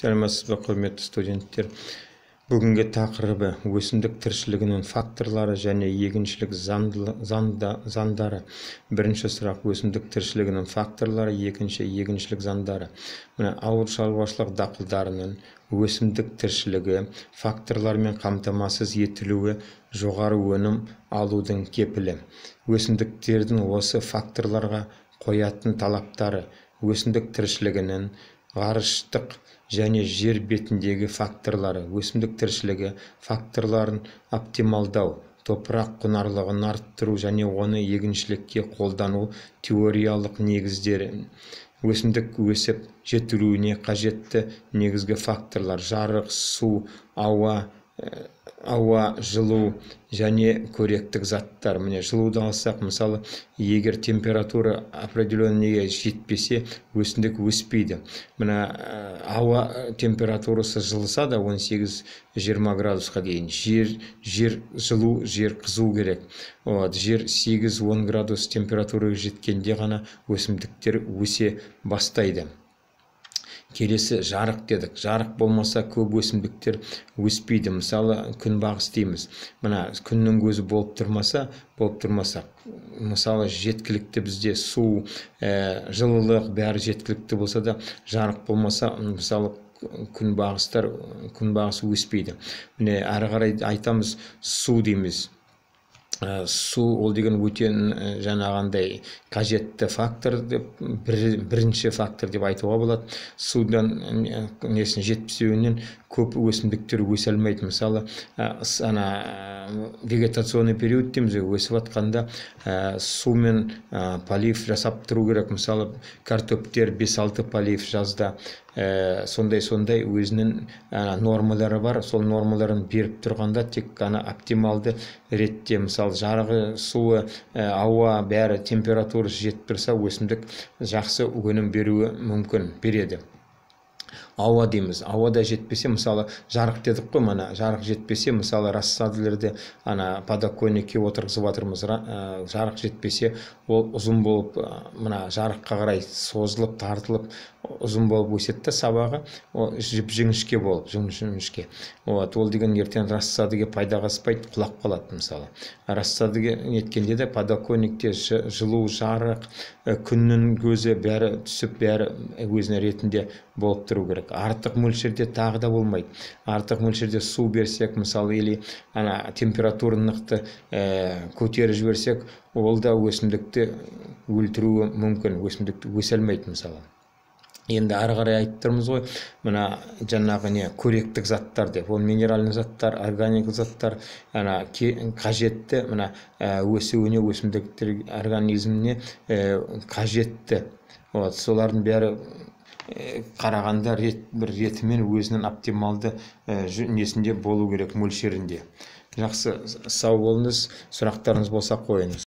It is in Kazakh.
сәлеметсіз бе құрметті студенттер бүгінгі тақырыбы өсімдік тіршілігінің факторлары және егіншілік заңдары бірінші сұрақ өсімдік тіршілігінің факторлары екінші егіншілік заңдары міне ауыл шаруашылық дақылдарының өсімдік тіршілігі факторлармен қамтамасыз етілуі жоғары өнім алудың кепілі өсімдіктердің осы факторларға қоятын талаптары өсімдік тіршілігінің ғарыштық және жер бетіндегі факторлары өсімдік тіршілігі факторларын оптималдау топырақ құнарлығын арттыру және оны егіншілікке қолдану теориялық негіздері өсімдік өсіп жетілуіне қажетті негізгі факторлар жарық су ауа ауа жылу және көректік заттар міне жылуды алсақ мысалы егер температура определенныйге жетпесе өсімдік өспейді мына э, ауа э, температурасы жылыса да 18-20 градусқа дейін жер жер жылу жер қызу керек вот жер 8-10 градус температураға жеткенде ғана өсімдіктер өсе бастайды келесі жарық дедік жарық болмаса көп өсімдіктер өспейді мысалы күнбағыс дейміз мына күннің көзі болып тұрмаса болып тұрмаса мысалы жеткілікті бізде су ә, жылылық бәрі жеткілікті болса да жарық болмаса мысалы күнбағыстар күнбағыс өспейді міне әрі қарай айтамыз су дейміз ә, су ол деген өте э, жаңағындай қажетті фактор деп бірінші фактор деп айтуға болады судан э, несін жетпісеуінен көп өсімдіктер өсе алмайды мысалы ана вегетационный период дейміз ғой өсіп жатқанда сумен ә, полив жасап тұру керек мысалы картоптер бес алты полив жазда ә, сондай сондай өзінің нормалары бар сол нормаларын беріп тұрғанда тек қана оптималды ретте мысалы жарығы суы э, ауа бәрі температурасы жетіп тұрса өсімдік жақсы өнім беруі мүмкін береді ауа дейміз ауада жетпесе мысалы жарық дедік қой мана жарық жетпесе мысалы рассадлерде ана подоконникке отырғызып жатырмыз ә, жарық жетпесе ол ұзын болып ә, мына жарыққа қарай созылып тартылып ұзын болып өседі да сабағы жіп жіңішке болып жіңішке вот ол деген ертең рассадыге пайдаға аспайды құлап қалады мысалы рассадыге неткенде де подоконникте жылу жарық ә, күннің көзі бәрі түсіп бәрі өзіне ретінде болып тұр беру керек артық мөлшерде тағы да болмайды артық мөлшерде су берсек мысалы или ана температурнықты ә, э, көтеріп жіберсек ол да өсімдікті өлтіруі мүмкін өсімдікті өсе алмайды мысалы енді ары қарай айтып тұрмыз ғой мына жаңағы не көректік заттар деп ол минеральный заттар органикалық заттар ана қажетті мына э, өсуіне өсімдіктер организміне э, қажетті вот солардың бәрі Э, қарағанда рет бір ретімен өзінің оптималды несінде э, болу керек мөлшерінде жақсы сау болыңыз сұрақтарыңыз болса қойыңыз